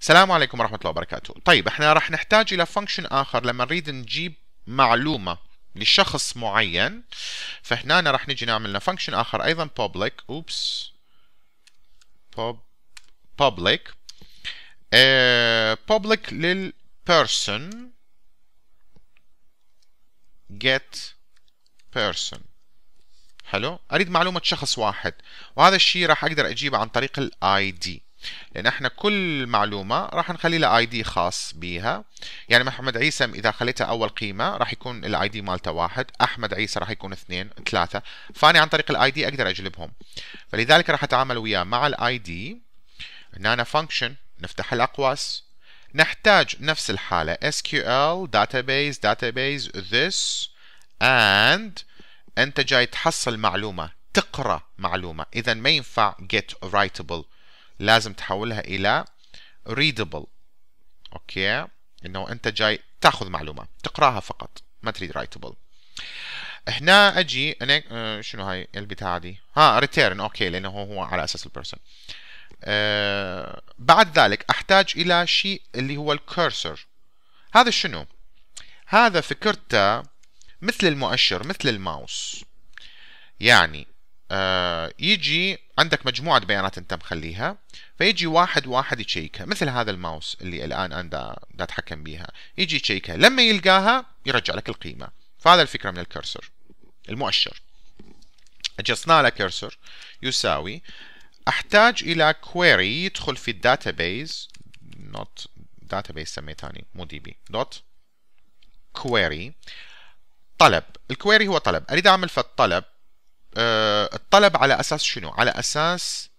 السلام عليكم ورحمة الله وبركاته طيب احنا راح نحتاج إلى فانكشن آخر لما نريد نجيب معلومة لشخص معين فهنا راح نجي نعمل لنا فانكشن آخر أيضا public أوبس public uh, public للperson get person حلو اريد معلومه شخص واحد وهذا الشيء راح اقدر اجيبه عن طريق الاي دي لان احنا كل معلومه راح نخلي لها اي دي خاص بيها يعني محمد عيسى اذا خليتها اول قيمه راح يكون الاي دي مالته واحد احمد عيسى راح يكون اثنين ثلاثه فاني عن طريق الاي دي اقدر اجلبهم فلذلك راح اتعامل وياه مع الاي دي هنا فانكشن نفتح الاقواس نحتاج نفس الحاله SQL database database this and انت جاي تحصل معلومه تقرا معلومه اذا ما ينفع get writable لازم تحولها إلى readable أوكي إنه أنت جاي تاخذ معلومة تقراها فقط ما تريد writable هنا أجي أنا آه شنو هاي البتاعة دي ها return أوكي لأنه هو على أساس البيرسون آه بعد ذلك أحتاج إلى شيء اللي هو الكرسر هذا شنو هذا فكرته مثل المؤشر مثل الماوس يعني آه، يجي عندك مجموعة بيانات أنت مخليها فيجي واحد واحد يشيكها مثل هذا الماوس اللي الآن أنا دا أتحكم بيها يجي يشيكها لما يلقاها يرجع لك القيمة فهذا الفكرة من الكرسر المؤشر أجسنا له كرسر يساوي أحتاج إلى كويري يدخل في الداتابيز not database سميه ثاني مو دي بي دوت كويري طلب الكويري هو طلب أريد أعمل الطلب آه، الطلب على اساس شنو؟ على اساس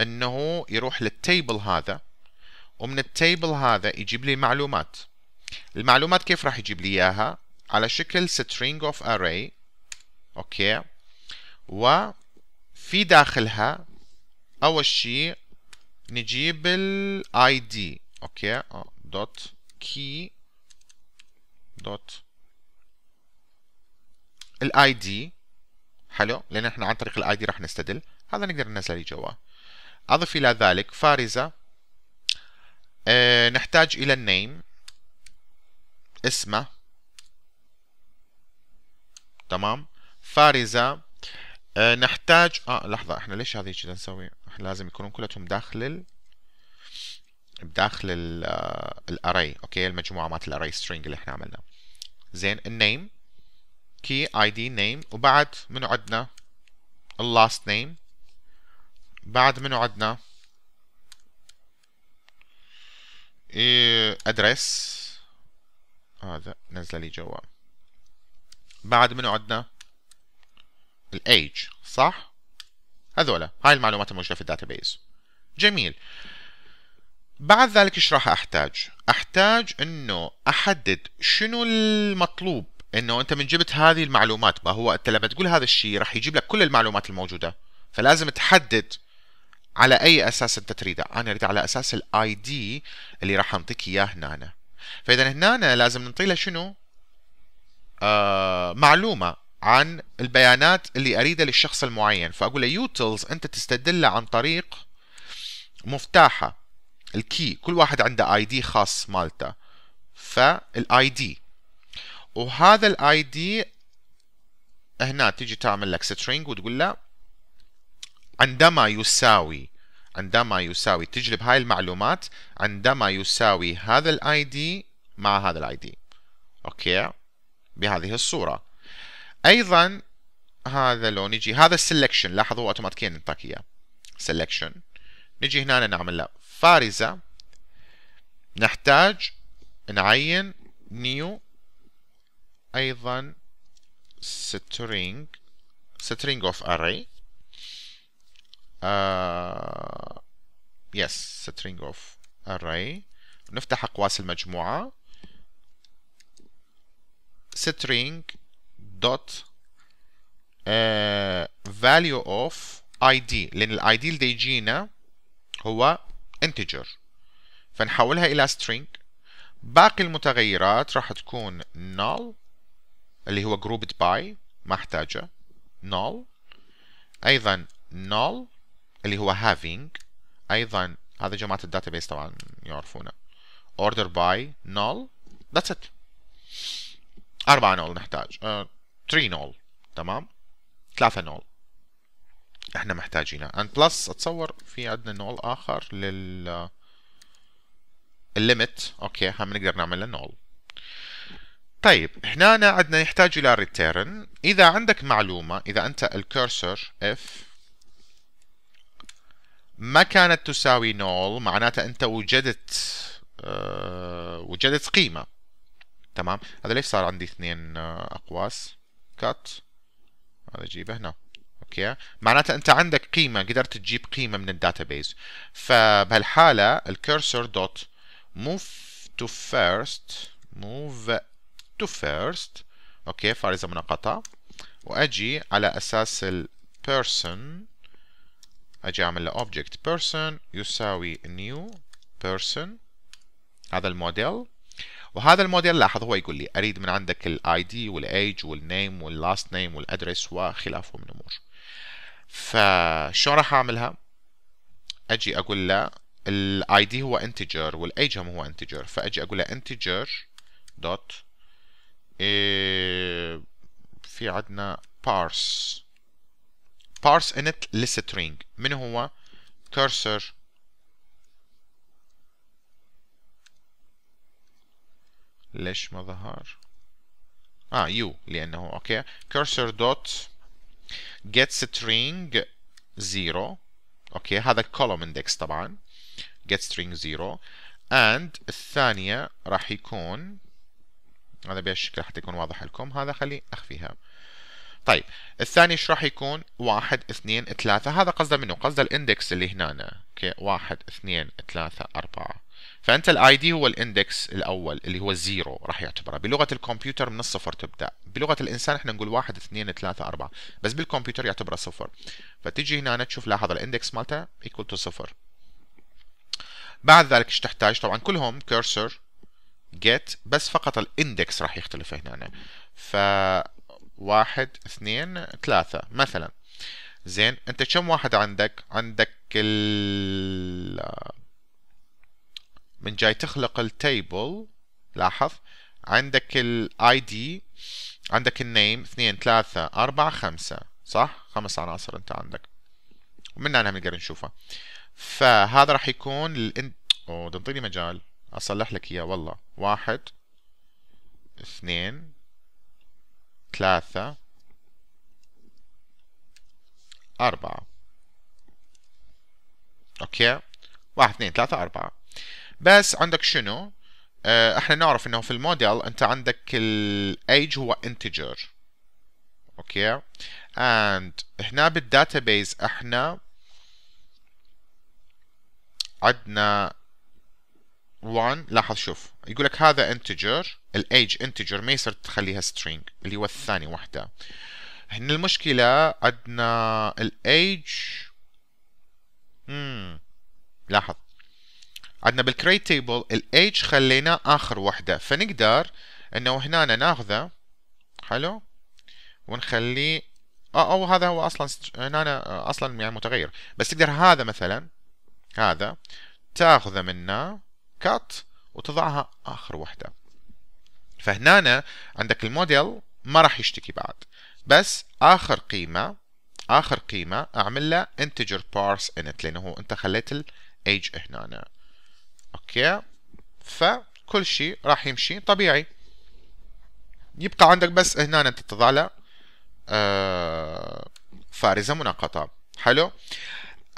انه يروح للتيبل هذا ومن التيبل هذا يجيب لي معلومات المعلومات كيف راح يجيب لي اياها؟ على شكل string of array اوكي وفي داخلها اول شيء نجيب ال دي اوكي دوت كي دوت الاي دي حلو لان احنا عن طريق الاي دي راح نستدل هذا نقدر ننزله لجوا اضف الى ذلك فارزه أه نحتاج الى النيم اسمه تمام فارزه أه نحتاج اه لحظه احنا ليش هذه كذا نسوي احنا لازم يكونون كلهم داخل ال... بداخل الاري آه، اوكي المجموعه مالت الاري سترينج اللي احنا عملناه زين النيم key id name وبعد منو عندنا last name بعد منو عندنا إيه، address هذا نزل لي جوا بعد منو عندنا الايج صح هذولا هاي المعلومات الموجوده في الداتابيز جميل بعد ذلك ايش راح احتاج احتاج انه احدد شنو المطلوب انه انت من جبت هذه المعلومات ما هو انت لما تقول هذا الشيء راح يجيب لك كل المعلومات الموجوده فلازم تحدد على اي اساس انت تريده انا اريد على اساس الاي دي اللي راح انطيك اياه هنا فاذا هنا لازم نعطي له شنو آه معلومه عن البيانات اللي اريدها للشخص المعين فاقول له يوتلز انت تستدل عن طريق مفتاحه الكي كل واحد عنده اي دي خاص مالته فالاي دي وهذا الاي دي هنا تجي تعمل لك سترينج وتقول له عندما يساوي عندما يساوي تجلب هاي المعلومات عندما يساوي هذا الاي دي مع هذا الاي دي اوكي بهذه الصوره ايضا هذا لو نجي هذا السلكشن لاحظوا اوتوماتيكيا انطاك اياه سلكشن نجي هنا نعمل له فارزه نحتاج نعين نيو أيضا string string of array uh, yes string of array نفتح أقواس المجموعة string dot uh, value of id لأن ال id اللي يجينا هو integer فنحولها إلى string باقي المتغيرات راح تكون null اللي هو grouped by ما احتاجه null أيضا null اللي هو having أيضا هذا جماعة بيس طبعا يعرفونه order by null that's it أربعة null نحتاج uh, three null تمام ثلاثة null احنا محتاجينه and plus اتصور في عندنا null آخر لل limit اوكي هم نقدر نعمل له null طيب هنا عندنا نحتاج الى ريتيرن اذا عندك معلومه اذا انت الكرسر اف ما كانت تساوي نول معناته انت وجدت أه وجدت قيمه تمام هذا ليش صار عندي اثنين آه، اقواس كات هذا اجيبه هنا اوكي معناته انت عندك قيمه قدرت تجيب قيمه من الداتابيز فبهالحاله الكرسر دوت موف تو فيرست موف to first اوكي فارزة منقطع واجي على اساس ال person اجي اعمل له object person يساوي new person هذا الموديل وهذا الموديل لاحظ هو يقول لي اريد من عندك ال وال دي وال last واللاست نيم والادرس وخلافه من امور فشو راح اعملها اجي اقول له ال دي هو انتجر age هم هو انتجر فاجي اقول له انتجر دوت إيه، في عندنا parse parse init لسترينج من هو cursor ليش ما ظهر اه يو لانه اوكي cursor dot get string 0 اوكي هذا column index طبعا get string 0 and الثانيه راح يكون هذا بهالشكل حتى يكون واضح لكم هذا خلي اخفيها طيب الثاني ايش راح يكون واحد اثنين ثلاثة هذا قصده منه قصده الاندكس اللي هنا اوكي واحد اثنين ثلاثة أربعة فأنت الاي دي هو الاندكس الأول اللي هو زيرو راح يعتبره بلغة الكمبيوتر من الصفر تبدأ بلغة الإنسان احنا نقول واحد اثنين ثلاثة أربعة بس بالكمبيوتر يعتبره صفر فتجي هنا أنا تشوف لاحظ الاندكس مالته ايكول تو صفر بعد ذلك ايش تحتاج طبعا كلهم كيرسر get بس فقط الاندكس راح يختلف هنا أنا. ف واحد اثنين ثلاثة مثلا زين انت كم واحد عندك عندك ال من جاي تخلق التيبل لاحظ عندك الاي دي عندك النيم اثنين ثلاثة أربعة خمسة صح خمس عناصر انت عندك ومن هنا نقدر نشوفها فهذا راح يكون ال... اوه تنطيني مجال أصلح لك إياه والله واحد اثنين ثلاثة أربعة أوكي واحد اثنين ثلاثة أربعة بس عندك شنو آه، احنا نعرف انه في الموديل انت عندك الايج هو انتجر اوكي and هنا بالداتابيز احنا عندنا 1 لاحظ شوف يقول لك هذا انتجر الايج انتجر ما يصير تخليها سترينج اللي هو الثاني وحده هنا المشكله عندنا الايج امم لاحظ عندنا بالكريت تيبل الايج خليناه اخر وحده فنقدر انه هنا ناخذه حلو ونخليه آه، أو, او هذا هو اصلا هنا آه، اصلا يعني متغير بس تقدر هذا مثلا هذا تاخذه منه كات وتضعها اخر وحده فهنا عندك الموديل ما راح يشتكي بعد بس اخر قيمه اخر قيمه اعمل له integer parse انت لانه هو انت خليت الايج هنا اوكي فكل شيء راح يمشي طبيعي يبقى عندك بس هنا انت تضع له آه، فارزه مناقطه حلو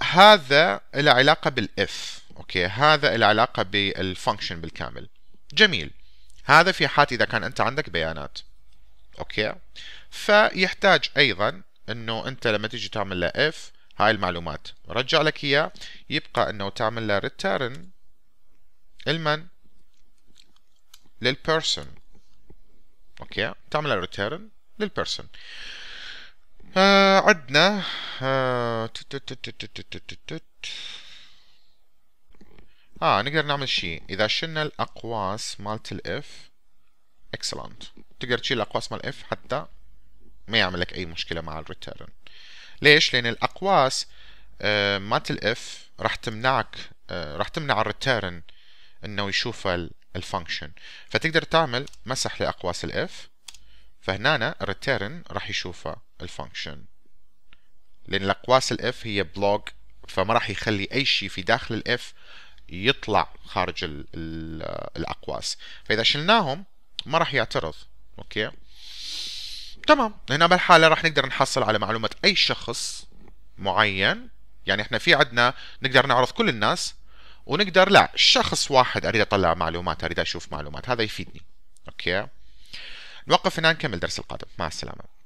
هذا له علاقه بالاف اوكي هذا العلاقة بالفانكشن بالكامل جميل هذا في حال اذا كان انت عندك بيانات اوكي فيحتاج ايضا انه انت لما تيجي تعمل له اف هاي المعلومات رجع لك اياه يبقى انه تعمل له ريتيرن المن للبيرسون اوكي تعمل له ريتيرن للبيرسون عندنا آه اه نقدر نعمل شيء اذا شلنا الاقواس مالت الاف اكسلنت تقدر تشيل الاقواس مال الإف حتى ما يعمل لك اي مشكله مع الريتيرن ليش لان الاقواس آه، مالت الاف راح تمنعك آه، راح تمنع الريتيرن انه يشوف الفانكشن فتقدر تعمل مسح لاقواس الاف فهنا الريتيرن راح يشوف الفانكشن لان الاقواس الاف هي بلوك فما راح يخلي اي شيء في داخل الاف يطلع خارج الـ الـ الاقواس فاذا شلناهم ما راح يعترض اوكي تمام هنا بالحاله راح نقدر نحصل على معلومه اي شخص معين يعني احنا في عندنا نقدر نعرض كل الناس ونقدر لا شخص واحد اريد اطلع معلومات اريد اشوف معلومات هذا يفيدني اوكي نوقف هنا نكمل درس القادم مع السلامه